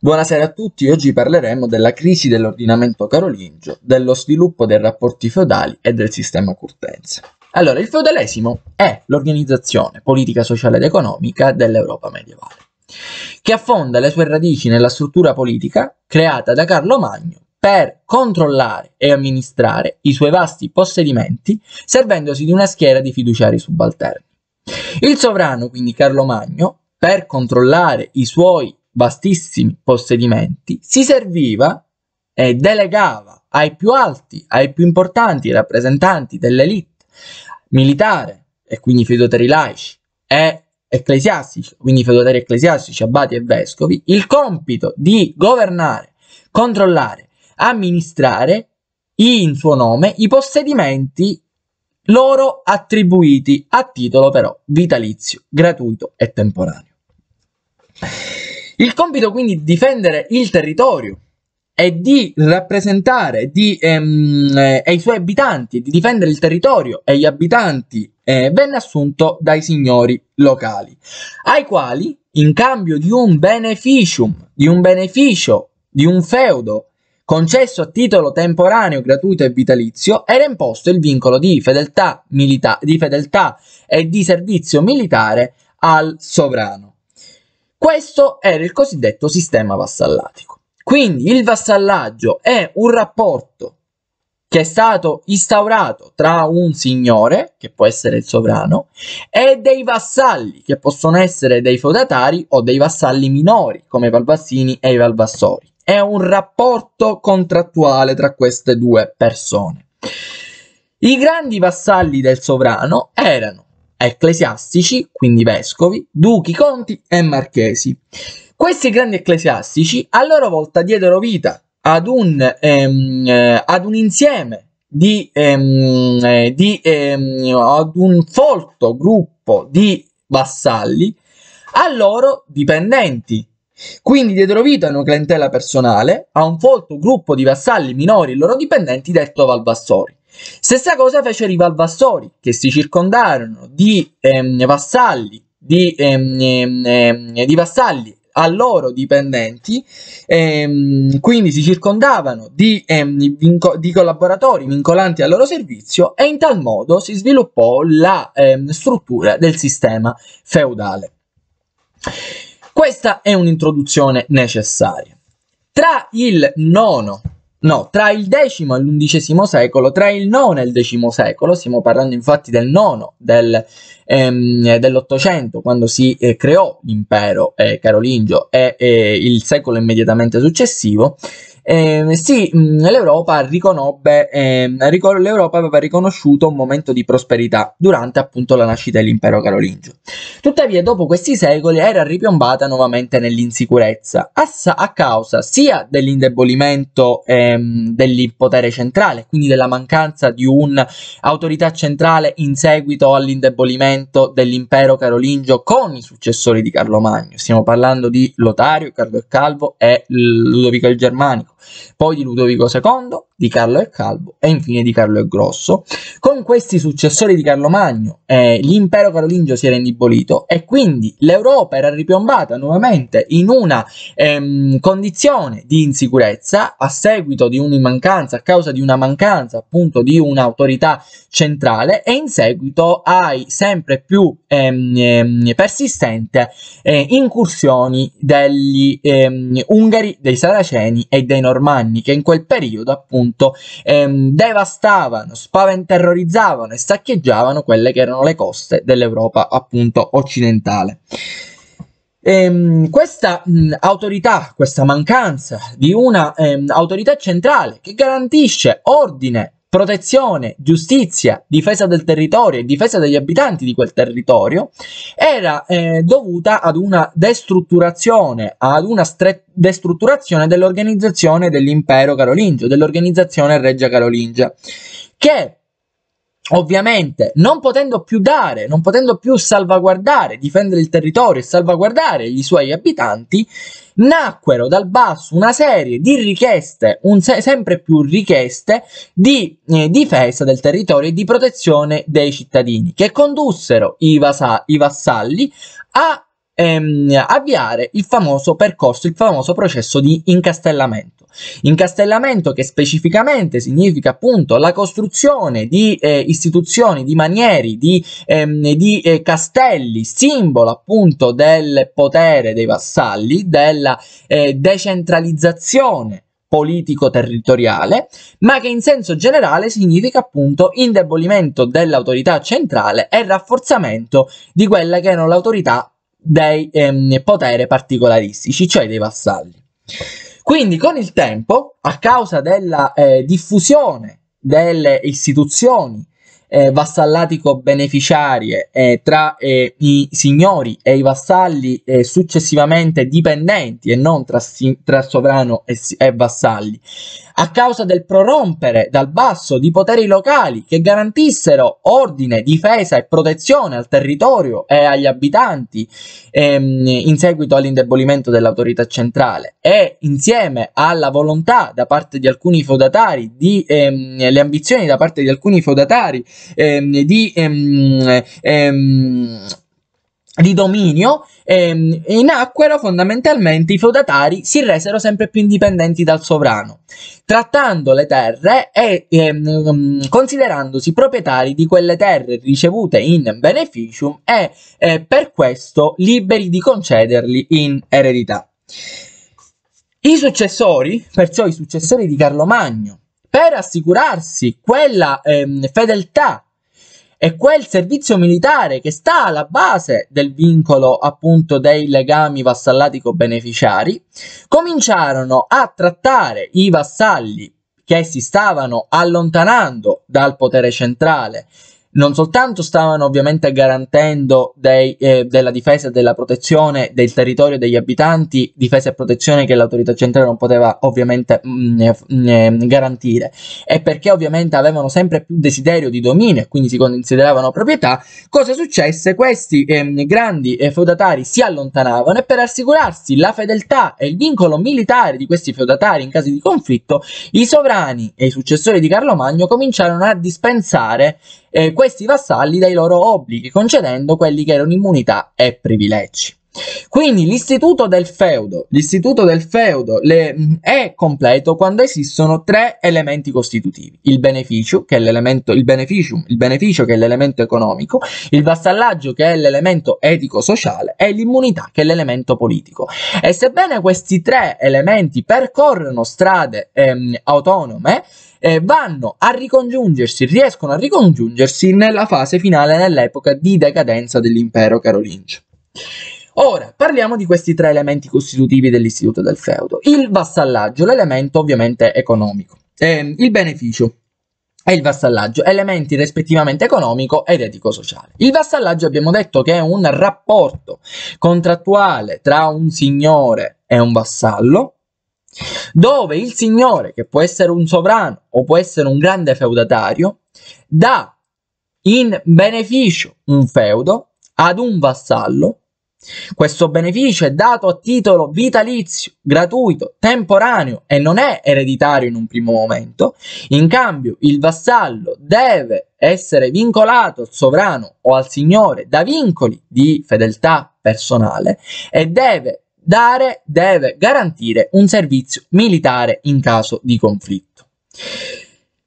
Buonasera a tutti, oggi parleremo della crisi dell'ordinamento carolingio, dello sviluppo dei rapporti feudali e del sistema curtense. Allora, il feudalesimo è l'organizzazione politica, sociale ed economica dell'Europa medievale, che affonda le sue radici nella struttura politica creata da Carlo Magno per controllare e amministrare i suoi vasti possedimenti servendosi di una schiera di fiduciari subalterni. Il sovrano, quindi Carlo Magno, per controllare i suoi vastissimi possedimenti, si serviva e delegava ai più alti, ai più importanti rappresentanti dell'elite militare e quindi feudatari laici e ecclesiastici, quindi feudatari ecclesiastici, abati e vescovi, il compito di governare, controllare, amministrare in suo nome i possedimenti loro attribuiti a titolo però vitalizio, gratuito e temporaneo. Il compito quindi di difendere il territorio e di rappresentare di, ehm, eh, i suoi abitanti, di difendere il territorio e gli abitanti, eh, venne assunto dai signori locali, ai quali, in cambio di un beneficium, di un beneficio, di un feudo concesso a titolo temporaneo, gratuito e vitalizio, era imposto il vincolo di fedeltà, milita- di fedeltà e di servizio militare al sovrano. Questo era il cosiddetto sistema vassallatico. Quindi il vassallaggio è un rapporto che è stato instaurato tra un signore, che può essere il sovrano, e dei vassalli, che possono essere dei feudatari o dei vassalli minori, come i valvassini e i valvassori. È un rapporto contrattuale tra queste due persone. I grandi vassalli del sovrano erano ecclesiastici, quindi vescovi, duchi, conti e marchesi. Questi grandi ecclesiastici a loro volta diedero vita ad un, ehm, eh, ad un insieme di, ehm, eh, di ehm, ad un folto gruppo di vassalli a loro dipendenti. Quindi diedero vita a una clientela personale, a un folto gruppo di vassalli minori e loro dipendenti detto Valvassori. Stessa cosa fecero i Valvassori, che si circondarono di ehm, vassalli, di, ehm, ehm, ehm, di vassalli a loro dipendenti, ehm, quindi si circondavano di, ehm, vinco- di, collaboratori vincolanti al loro servizio e in tal modo si sviluppò la ehm, struttura del sistema feudale. Questa è un'introduzione necessaria. Tra il nono No, tra il X e l'undicesimo secolo, tra il IX e il X secolo, stiamo parlando infatti del IX del, ehm, dell'Ottocento, quando si eh, creò l'impero eh, carolingio e eh, il secolo immediatamente successivo, eh, sì, mm, l'Europa riconobbe, eh, l'Europa aveva riconosciuto un momento di prosperità durante appunto la nascita dell'impero carolingio. Tuttavia, dopo questi secoli era ripiombata nuovamente nell'insicurezza, a, a causa sia dell'indebolimento ehm, del potere centrale, quindi della mancanza di un'autorità centrale in seguito all'indebolimento dell'impero carolingio con i successori di Carlo Magno. Stiamo parlando di Lotario, Carlo il Calvo e Ludovico il Germanico poi di Ludovico II, di Carlo il Calvo e infine di Carlo il Grosso. Con questi successori di Carlo Magno eh, l'impero carolingio si era indebolito e quindi l'Europa era ripiombata nuovamente in una ehm, condizione di insicurezza a seguito di un'immancanza, a causa di una mancanza appunto di un'autorità centrale e in seguito ai sempre più ehm, ehm persistenti eh, incursioni degli ehm, Ungari, dei Saraceni e dei nordici normanni che in quel periodo appunto ehm, devastavano, spaventerrorizzavano e saccheggiavano quelle che erano le coste dell'Europa appunto occidentale. Ehm, questa mh, autorità, questa mancanza di una ehm, autorità centrale che garantisce ordine protezione, giustizia, difesa del territorio e difesa degli abitanti di quel territorio, era eh, dovuta ad una destrutturazione, ad una stre- destrutturazione dell'organizzazione dell'impero carolingio, dell'organizzazione regia carolingia, che ovviamente non potendo più dare, non potendo più salvaguardare, difendere il territorio e salvaguardare i suoi abitanti, nacquero dal basso una serie di richieste, se- sempre più richieste di eh, difesa del territorio e di protezione dei cittadini, che condussero i, vasa- i vassalli a ehm, avviare il famoso percorso, il famoso processo di incastellamento. Incastellamento che specificamente significa appunto la costruzione di eh, istituzioni, di manieri, di, ehm, di eh, castelli, simbolo appunto del potere dei vassalli, della eh, decentralizzazione politico-territoriale, ma che in senso generale significa appunto indebolimento dell'autorità centrale e rafforzamento di quella che erano l'autorità dei ehm, poteri particolaristici, cioè dei vassalli. Quindi con il tempo, a causa della eh, diffusione delle istituzioni eh, vassallatico-beneficiarie eh, tra eh, i signori e i vassalli eh, successivamente dipendenti e non tra, tra sovrano e, e vassalli, a causa del prorompere dal basso di poteri locali che garantissero ordine, difesa e protezione al territorio e agli abitanti ehm, in seguito all'indebolimento dell'autorità centrale e insieme alla volontà da parte di alcuni feudatari, di, ehm, le ambizioni da parte di alcuni feudatari ehm, di ehm, ehm, di dominio ehm, e nacquero fondamentalmente i feudatari si resero sempre più indipendenti dal sovrano, trattando le terre e ehm, ehm, considerandosi proprietari di quelle terre ricevute in beneficium e eh, per questo liberi di concederli in eredità. I successori, perciò i successori di Carlo Magno, per assicurarsi quella ehm, fedeltà è quel servizio militare che sta alla base del vincolo appunto dei legami vassallatico-beneficiari, cominciarono a trattare i vassalli che si stavano allontanando dal potere centrale non soltanto stavano ovviamente garantendo dei, eh, della difesa e della protezione del territorio e degli abitanti, difesa e protezione che l'autorità centrale non poteva ovviamente mh, mm, eh, mh, mm, eh, garantire, e perché ovviamente avevano sempre più desiderio di dominio e quindi si consideravano proprietà, cosa successe? Questi eh, grandi eh, feudatari si allontanavano e per assicurarsi la fedeltà e il vincolo militare di questi feudatari in caso di conflitto, i sovrani e i successori di Carlo Magno cominciarono a dispensare eh, questi vassalli dai loro obblighi, concedendo quelli che erano immunità e privilegi. Quindi l'istituto del feudo, l'istituto del feudo le, mm, è completo quando esistono tre elementi costitutivi: il beneficio, che è l'elemento, il beneficium, il beneficio che è l'elemento economico, il vassallaggio che è l'elemento etico-sociale e l'immunità che è l'elemento politico. E sebbene questi tre elementi percorrono strade ehm, autonome, eh, vanno a ricongiungersi, riescono a ricongiungersi nella fase finale, nell'epoca di decadenza dell'impero carolingio. Ora, parliamo di questi tre elementi costitutivi dell'istituto del feudo. Il vassallaggio, l'elemento ovviamente economico. Eh, il beneficio, e il vassallaggio, elementi rispettivamente economico ed etico-sociale. Il vassallaggio abbiamo detto che è un rapporto contrattuale tra un signore e un vassallo, dove il signore, che può essere un sovrano o può essere un grande feudatario, dà in beneficio un feudo ad un vassallo questo beneficio è dato a titolo vitalizio, gratuito, temporaneo e non è ereditario in un primo momento. In cambio, il vassallo deve essere vincolato al sovrano o al signore da vincoli di fedeltà personale e deve dare, deve garantire un servizio militare in caso di conflitto.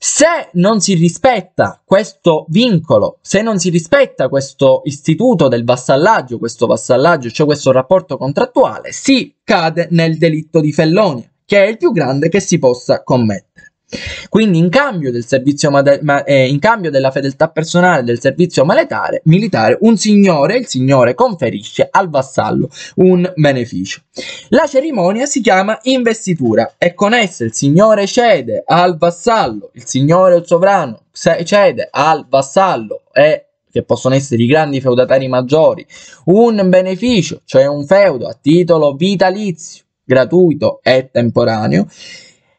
Se non si rispetta questo vincolo, se non si rispetta questo istituto del vassallaggio, questo vassallaggio, cioè questo rapporto contrattuale, si cade nel delitto di fellonia, che è il più grande che si possa commettere. Quindi in cambio, del servizio ma, eh, in cambio della fedeltà personale del servizio maletare, militare, un signore, il signore conferisce al vassallo un beneficio. La cerimonia si chiama investitura e con essa il signore cede al vassallo, il signore o il sovrano cede al vassallo e che possono essere i grandi feudatari maggiori, un beneficio, cioè un feudo a titolo vitalizio, gratuito e temporaneo,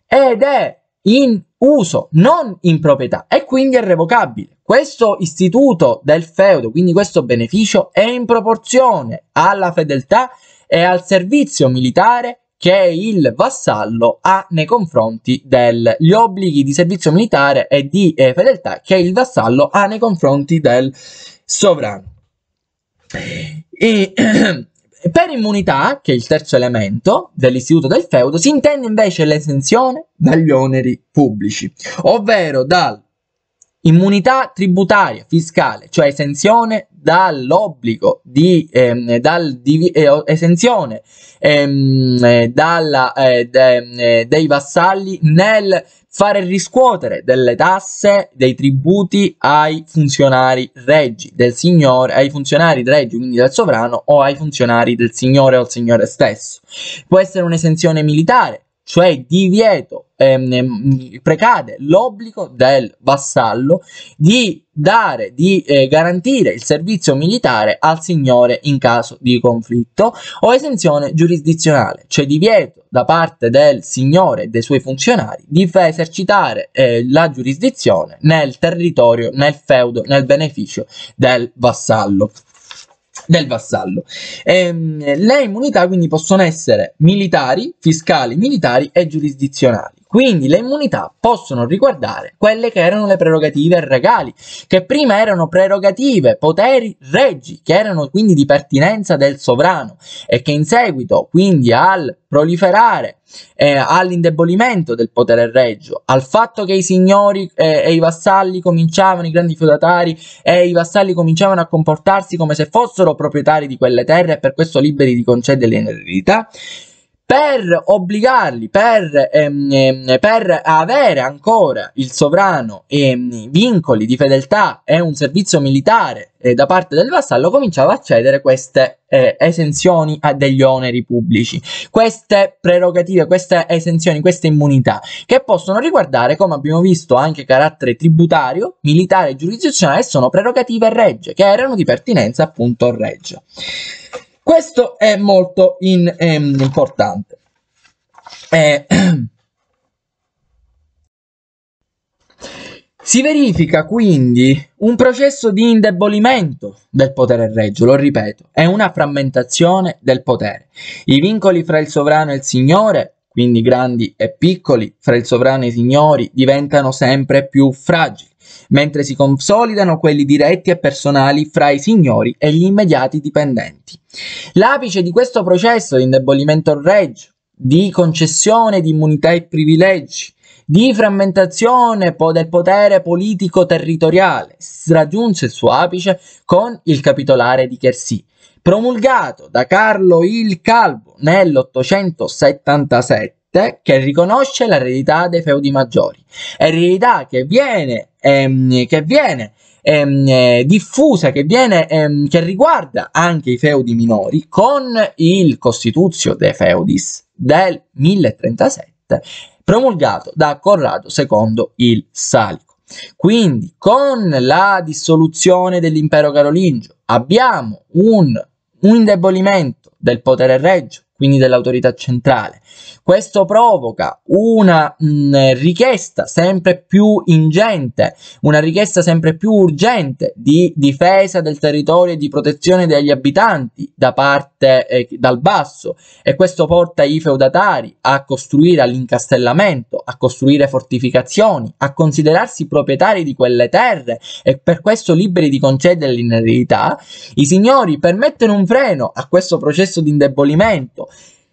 ed è in uso, non in proprietà, e quindi è revocabile. Questo istituto del feudo, quindi questo beneficio, è in proporzione alla fedeltà e al servizio militare che il vassallo ha nei confronti degli obblighi di servizio militare e di eh, fedeltà che il vassallo ha nei confronti del sovrano. E Per immunità, che è il terzo elemento dell'istituto del feudo, si intende invece l'esenzione dagli oneri pubblici, ovvero dall'immunità tributaria fiscale, cioè esenzione dall'obbligo di, ehm, dal, di eh, esenzione ehm, eh, dalla, eh, de, eh, dei vassalli nel fare riscuotere delle tasse, dei tributi ai funzionari reggi del signore, ai funzionari reggi, quindi del sovrano, o ai funzionari del signore o al signore stesso. Può essere un'esenzione militare, cioè divieto Ehm, ehm, precade l'obbligo del vassallo di dare, di eh, garantire il servizio militare al signore in caso di conflitto o esenzione giurisdizionale, cioè divieto da parte del signore e dei suoi funzionari di esercitare eh, la giurisdizione nel territorio, nel feudo, nel beneficio del vassallo del vassallo. Ehm, le immunità quindi possono essere militari, fiscali, militari e giurisdizionali. Quindi le immunità possono riguardare quelle che erano le prerogative regali, che prima erano prerogative, poteri reggi, che erano quindi di pertinenza del sovrano e che in seguito quindi al proliferare, eh, all'indebolimento del potere reggio, al fatto che i signori eh, e i vassalli cominciavano, i grandi feudatari e i vassalli cominciavano a comportarsi come se fossero proprietari di quelle terre e per questo liberi di concederle in eredità, per obbligarli, per, ehm, ehm, per avere ancora il sovrano ehm, vincoli di fedeltà e un servizio militare eh, da parte del vassallo, cominciava a cedere queste eh, esenzioni a degli oneri pubblici, queste prerogative, queste esenzioni, queste immunità, che possono riguardare, come abbiamo visto, anche carattere tributario, militare e giurisdizionale, sono prerogative regge, che erano di pertinenza appunto regge. Questo è molto in, ehm, importante. Eh, Si verifica quindi un processo di indebolimento del potere regio, lo ripeto, è una frammentazione del potere. I vincoli fra il sovrano e il signore quindi grandi e piccoli, fra il sovrano e i signori diventano sempre più fragili, mentre si consolidano quelli diretti e personali fra i signori e gli immediati dipendenti. L'apice di questo processo di indebolimento regio, di concessione di immunità e privilegi, di frammentazione del potere politico territoriale, raggiunse il suo apice con il capitolare di Chersi, promulgato da Carlo il Calvo nell'877 che riconosce l'eredità dei feudi maggiori, eredità che viene, ehm, che viene ehm, eh, diffusa, che, viene, ehm, che riguarda anche i feudi minori con il Costituzio dei Feudis del 1037 promulgato da Corrado II il Salico. Quindi con la dissoluzione dell'impero carolingio abbiamo un un indebolimento del potere regio quindi dell'autorità centrale. Questo provoca una mh, richiesta sempre più ingente, una richiesta sempre più urgente di difesa del territorio e di protezione degli abitanti da parte eh, dal basso e questo porta i feudatari a costruire all'incastellamento, a costruire fortificazioni, a considerarsi proprietari di quelle terre e per questo liberi di concederle in eredità. I signori permettono un freno a questo processo di indebolimento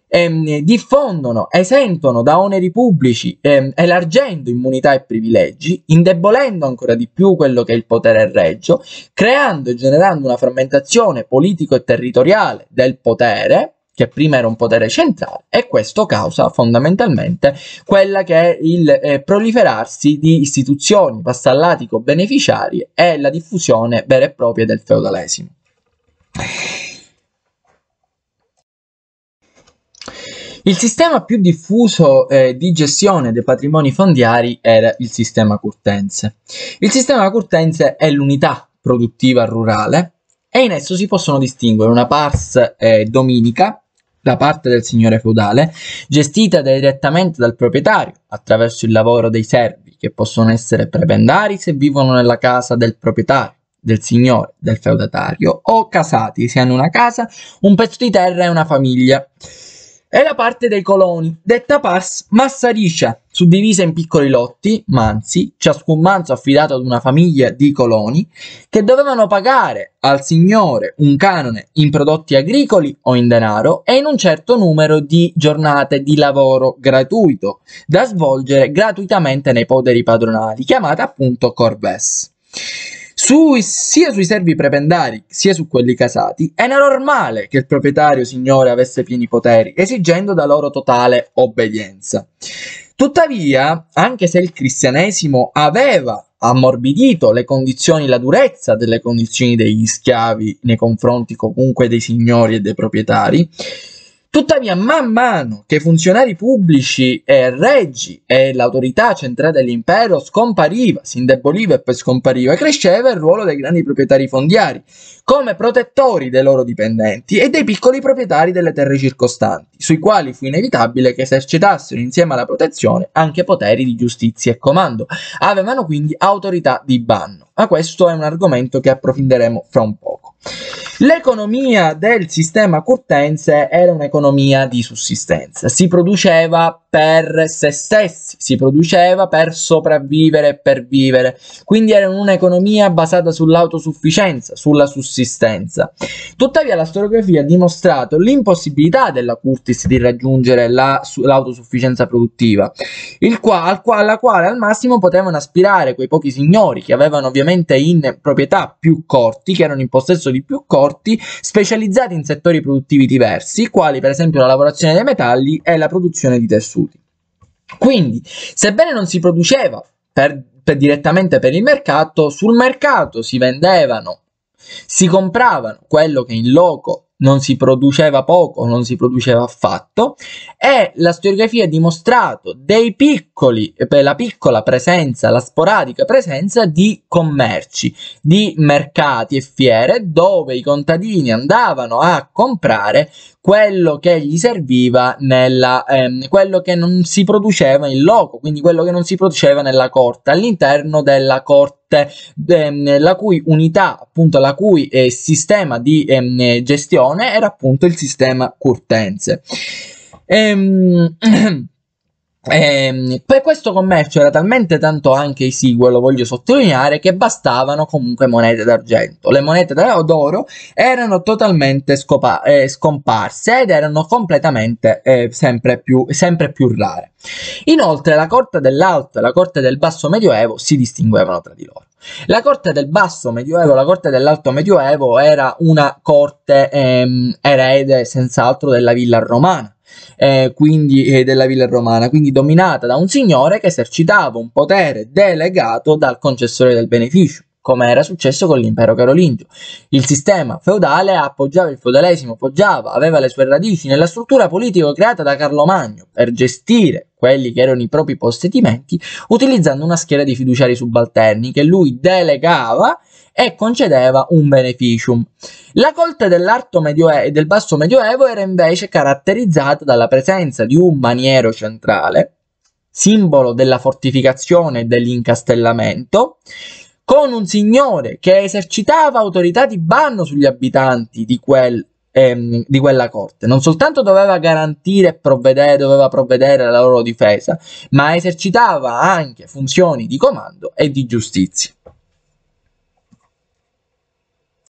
ehm, diffondono, esentono da oneri pubblici, ehm, elargendo immunità e privilegi, indebolendo ancora di più quello che è il potere regio, creando e generando una frammentazione politico e territoriale del potere, che prima era un potere centrale, e questo causa fondamentalmente quella che è il eh, proliferarsi di istituzioni vassallatico-beneficiari e la diffusione vera e propria del feudalesimo. Il sistema più diffuso eh, di gestione dei patrimoni fondiari era il sistema curtense. Il sistema curtense è l'unità produttiva rurale e in esso si possono distinguere una pars eh, dominica, da parte del signore feudale, gestita direttamente dal proprietario attraverso il lavoro dei servi, che possono essere prebendari se vivono nella casa del proprietario, del signore, del feudatario, o casati se hanno una casa, un pezzo di terra e una famiglia è la parte dei coloni, detta pass massa suddivisa in piccoli lotti, manzi, ciascun manzo affidato ad una famiglia di coloni, che dovevano pagare al signore un canone in prodotti agricoli o in denaro e in un certo numero di giornate di lavoro gratuito, da svolgere gratuitamente nei poderi padronali, chiamate appunto Corves sui, sia sui servi prebendari sia su quelli casati, era normale che il proprietario signore avesse pieni poteri, esigendo da loro totale obbedienza. Tuttavia, anche se il cristianesimo aveva ammorbidito le condizioni, la durezza delle condizioni degli schiavi nei confronti comunque dei signori e dei proprietari, Tuttavia, man mano che i funzionari pubblici e reggi e l'autorità centrale dell'impero scompariva, si indeboliva e poi scompariva, cresceva il ruolo dei grandi proprietari fondiari come protettori dei loro dipendenti e dei piccoli proprietari delle terre circostanti, sui quali fu inevitabile che esercitassero insieme alla protezione anche poteri di giustizia e comando. Avevano quindi autorità di banno, ma questo è un argomento che approfondiremo fra un poco. L'economia del sistema curtense era un'economia di sussistenza, si produceva per se stessi, si produceva per sopravvivere e per vivere, quindi era un'economia basata sull'autosufficienza, sulla sussistenza. Tuttavia la storiografia ha dimostrato l'impossibilità della Curtis di raggiungere la, l'autosufficienza produttiva, qua, al alla quale al massimo potevano aspirare quei pochi signori che avevano ovviamente in proprietà più corti, che erano in possesso di più corti, forti specializzati in settori produttivi diversi, quali per esempio la lavorazione dei metalli e la produzione di tessuti. Quindi, sebbene non si produceva per, per direttamente per il mercato, sul mercato si vendevano, si compravano quello che in loco non si produceva poco, non si produceva affatto, e la storiografia ha dimostrato dei piccoli, la piccola presenza, la sporadica presenza di commerci, di mercati e fiere dove i contadini andavano a comprare quello che gli serviva nella, ehm, quello che non si produceva in loco, quindi quello che non si produceva nella corte, all'interno della corte ehm, la cui unità, appunto, la cui eh, sistema di ehm, gestione era appunto il sistema curtense. Ehm, E, eh. ehm, per questo commercio era talmente tanto anche i sequel, lo voglio sottolineare, che bastavano comunque monete d'argento. Le monete d'oro erano totalmente scopa- eh, scomparse ed erano completamente eh, sempre, più, sempre, più, rare. Inoltre la corte dell'alto e la corte del basso medioevo si distinguevano tra di loro. La corte del basso medioevo, la corte dell'alto medioevo era una corte ehm, erede senz'altro della villa romana eh, quindi, eh, della villa romana, quindi dominata da un signore che esercitava un potere delegato dal concessore del beneficio come era successo con l'impero carolingio. Il sistema feudale appoggiava il feudalesimo, appoggiava, aveva le sue radici nella struttura politica creata da Carlo Magno per gestire quelli che erano i propri possedimenti utilizzando una scheda di fiduciari subalterni che lui delegava e concedeva un beneficium. La corte dell'alto medioevo e del basso medioevo era invece caratterizzata dalla presenza di un maniero centrale, simbolo della fortificazione e dell'incastellamento, con un signore che esercitava autorità di banno sugli abitanti di, quel, ehm, di quella corte. Non soltanto doveva garantire e provvedere, doveva provvedere alla loro difesa, ma esercitava anche funzioni di comando e di giustizia.